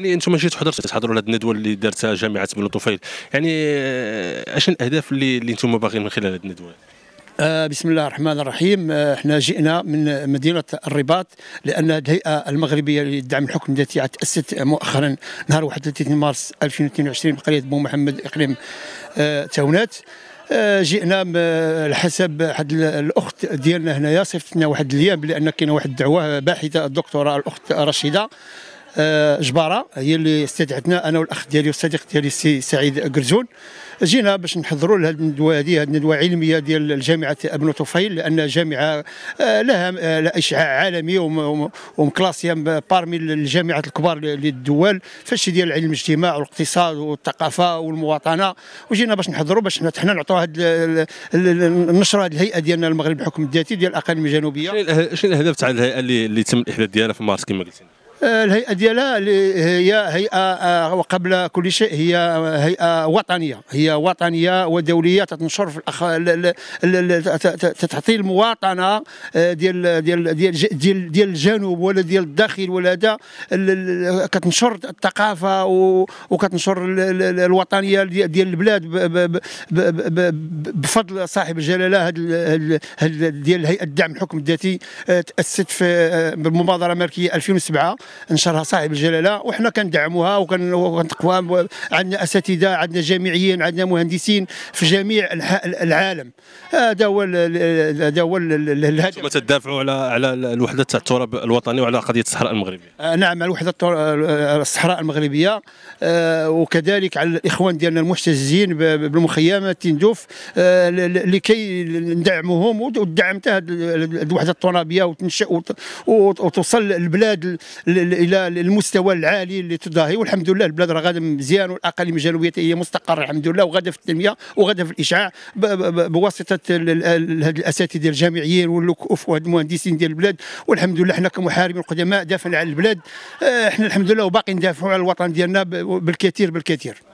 يعني انتم ماشي تحضر تحضروا هذه الندوه اللي دارتها جامعه بن طفيل يعني آه، اش الاهداف اللي اللي انتم باغيين من خلال هذه الندوه آه، بسم الله الرحمن الرحيم احنا آه، جئنا من مدينة الرباط لأن الهيئة المغربية لدعم الحكم التي تأسست مؤخرا نهار 31 مارس 2022 بقرية بو محمد إقليم تاونات جئنا على حسب واحد الاخت ديالنا هنايا صيفطت لنا واحد الايام لان كاينه واحد الدعوه باحثه الدكتوره الاخت رشيده آه، جباره هي اللي استدعتنا انا والاخ ديالي والصديق ديالي السي سعيد قرزون جينا باش نحضروا لهذه الندوه هذه هذه الندوه علميه ديال جامعه ابن طفيل لان جامعه آه، آه، لها اشعاع عالمي ومكلاسيا بارمي الجامعات الكبار للدول في الشيء ديال علم الاجتماع والاقتصاد والثقافه والمواطنه وجينا باش نحضروا باش حنا نعطوا هذه النشره هذه الهيئه ديالنا المغرب الحكم الذاتي ديال الاقاليم الجنوبيه شنو الاهداف تاع الهيئه اللي تم الاحداث ديالها في مارس كما قلت آه، الهيئه ديالها اللي هي هيئه وقبل آه، كل شيء هي هيئه وطنيه هي وطنيه ودوليه تتنشر في الأخ... تعطي المواطنه آه، ديال ديال ديال ديال, ديال الجنوب ولا ديال الداخل ولا هذا كتنشر الثقافه وكتنشر الوطنيه ديال البلاد بفضل صاحب الجلاله هاد ديال هيئه الدعم الحكم الذاتي تاسست في بالمبادره الملكيه 2007 نشرها صاحب الجلاله وحنا كندعموها وكنتقوها عندنا اساتذه عندنا جامعيين عندنا مهندسين في جميع العالم هذا هو هذا هو الهدف انتم تدافعوا على على الوحده تاع التراب الوطني وعلى قضيه الصحراء المغربيه آه نعم على وحده آه، الصحراء المغربيه آه وكذلك على الاخوان ديالنا المحتجزين بالمخيمات تندوف آه لكي ندعموهم ودعمت تاع الوحده الترابيه وتنشا وتوصل البلاد الى المستوى العالي اللي تضاهي والحمد لله البلاد راه غادا مزيان والاقاليم الجنوبيه هي مستقره الحمد لله وغادا في التنميه وغادا في الاشعاع بواسطه هاد الاساتذه الجامعيين والكؤوف وهاد المهندسين ديال البلاد والحمد لله حنا كمحاربين قدماء دافعين على البلاد آه، حنا الحمد لله وباقي ندافعوا على الوطن ديالنا بالكثير بالكثير